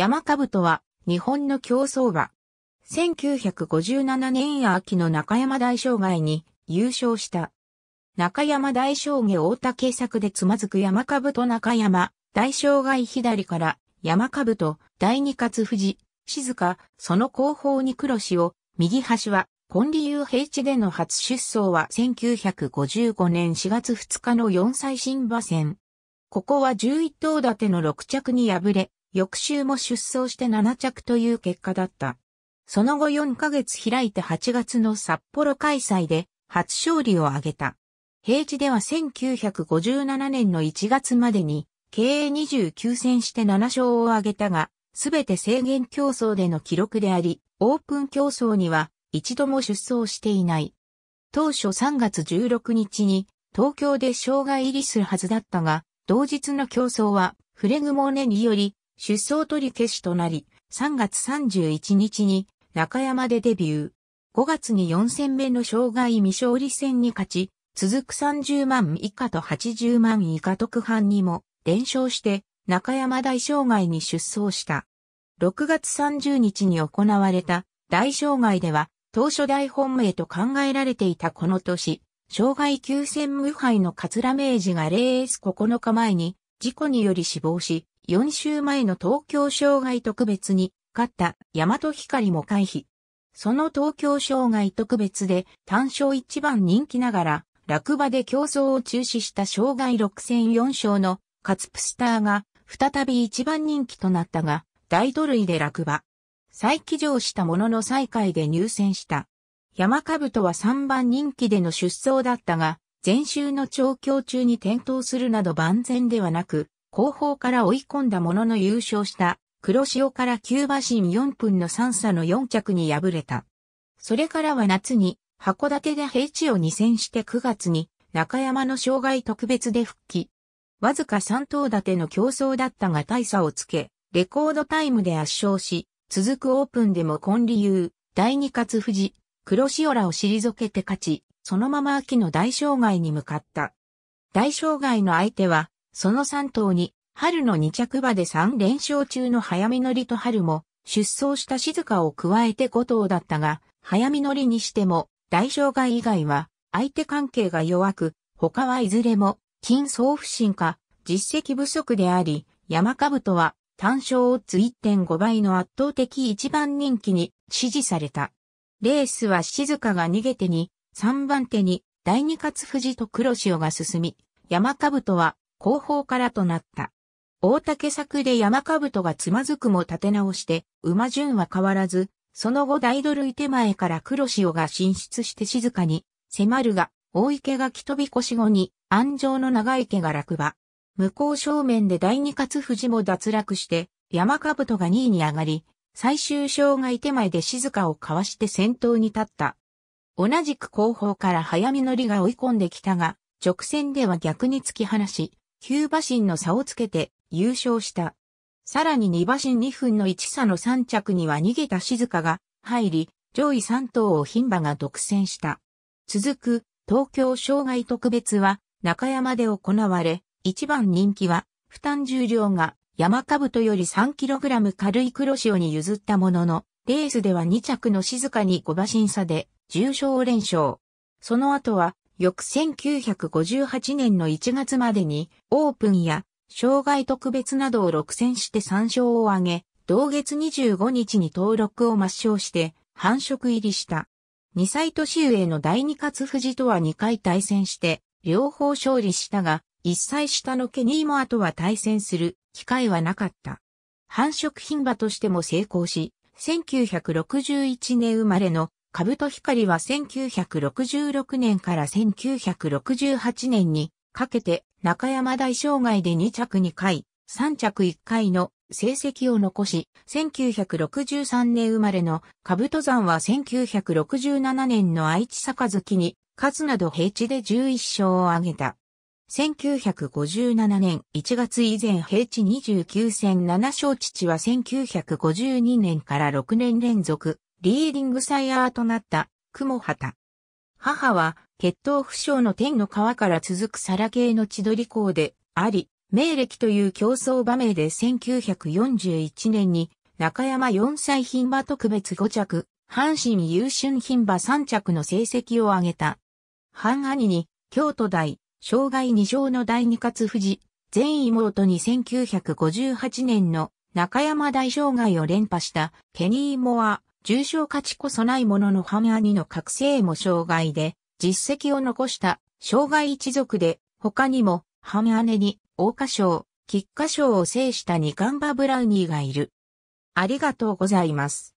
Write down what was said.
山とは日本の競争馬。1957年秋の中山大障害に優勝した。中山大障下大竹作でつまずく山と中山、大障害左から山と、第二勝富士、静か、その後方に黒潮、右端は、コンリユー平地での初出走は1955年4月2日の4歳新馬戦。ここは11頭立ての6着に敗れ、翌週も出走して7着という結果だった。その後4ヶ月開いて8月の札幌開催で初勝利を挙げた。平地では1957年の1月までに、経営29戦して7勝を挙げたが、すべて制限競争での記録であり、オープン競争には一度も出走していない。当初3月16日に東京で障害入りするはずだったが、同日の競争はフレグモーネにより出走取り消しとなり、3月31日に中山でデビュー。5月に4戦目の障害未勝利戦に勝ち、続く30万以下と80万以下特犯にも連勝して中山大障害に出走した。6月30日に行われた大障害では当初大本命と考えられていたこの年、障害9戦無敗の桂明治がエース9日前に事故により死亡し、4週前の東京障害特別に勝った大和光も回避。その東京障害特別で単勝一番人気ながら、落馬で競争を中止した障害6戦4勝のカツプスターが再び一番人気となったが、大土類で落馬。再起乗したものの最下位で入選した。山兜は3番人気での出走だったが、前週の調教中に転倒するなど万全ではなく、後方から追い込んだものの優勝した黒潮からキューバ新4分の3差の4着に敗れた。それからは夏に函館で平地を2戦して9月に中山の障害特別で復帰。わずか3頭立ての競争だったが大差をつけ、レコードタイムで圧勝し、続くオープンでもコンリユー、第二勝富士、黒潮らを退けて勝ち、そのまま秋の大障害に向かった。大障害の相手は、その3頭に、春の2着馬で3連勝中の早見乗りと春も、出走した静香を加えて5頭だったが、早見乗りにしても、大障害以外は、相手関係が弱く、他はいずれも、金総不振か、実績不足であり、山兜は、単勝オッズ1.5倍の圧倒的一番人気に支持された。レースは静香が逃げ手に、3番手に、第二勝富士と黒潮が進み、山兜は後方からとなった。大竹作で山兜がつまずくも立て直して、馬順は変わらず、その後大ドル。手前から黒潮が進出して静かに、迫るが、大池が木飛び越し後に、安城の長池が落馬。向こう正面で第二勝富士も脱落して、山兜が2位に上がり、最終障害手前で静かをかわして先頭に立った。同じく後方から早見のりが追い込んできたが、直線では逆に突き放し、9馬身の差をつけて優勝した。さらに2馬身2分の1差の3着には逃げた静香が入り、上位3頭を牝馬が独占した。続く、東京障害特別は中山で行われ、1番人気は、負担重量が山兜より 3kg 軽い黒潮に譲ったものの、レースでは2着の静かに5馬身差で重賞連勝。その後は翌1958年の1月までに、オープンや、障害特別などを6戦して3勝を挙げ、同月25日に登録を抹消して、繁殖入りした。2歳年上の第二勝富士とは2回対戦して、両方勝利したが、1歳下のケニーモアとは対戦する機会はなかった。繁殖牝馬としても成功し、1961年生まれのカブトヒカリは1966年から1968年にかけて中山大障害で2着2回、3着1回の成績を残し、1963年生まれのカブト山は1967年の愛知坂月に勝など平地で11勝を挙げた。1957年1月以前平地29戦7勝父は1952年から6年連続リーディングサイヤーとなった雲畑。母は血統不詳の天の川から続くサラ系の千鳥港であり、明暦という競争場名で1941年に中山四歳牝馬特別5着、阪神優春牝馬3着の成績を上げた。半兄に京都大、障害二乗の第二勝富士、全妹に1958年の中山大障害を連覇したケニー・モア重症価値こそないものの半兄の覚醒も障害で、実績を残した障害一族で、他にも半姉に大花賞、菊花賞を制した二冠馬ブラウニーがいる。ありがとうございます。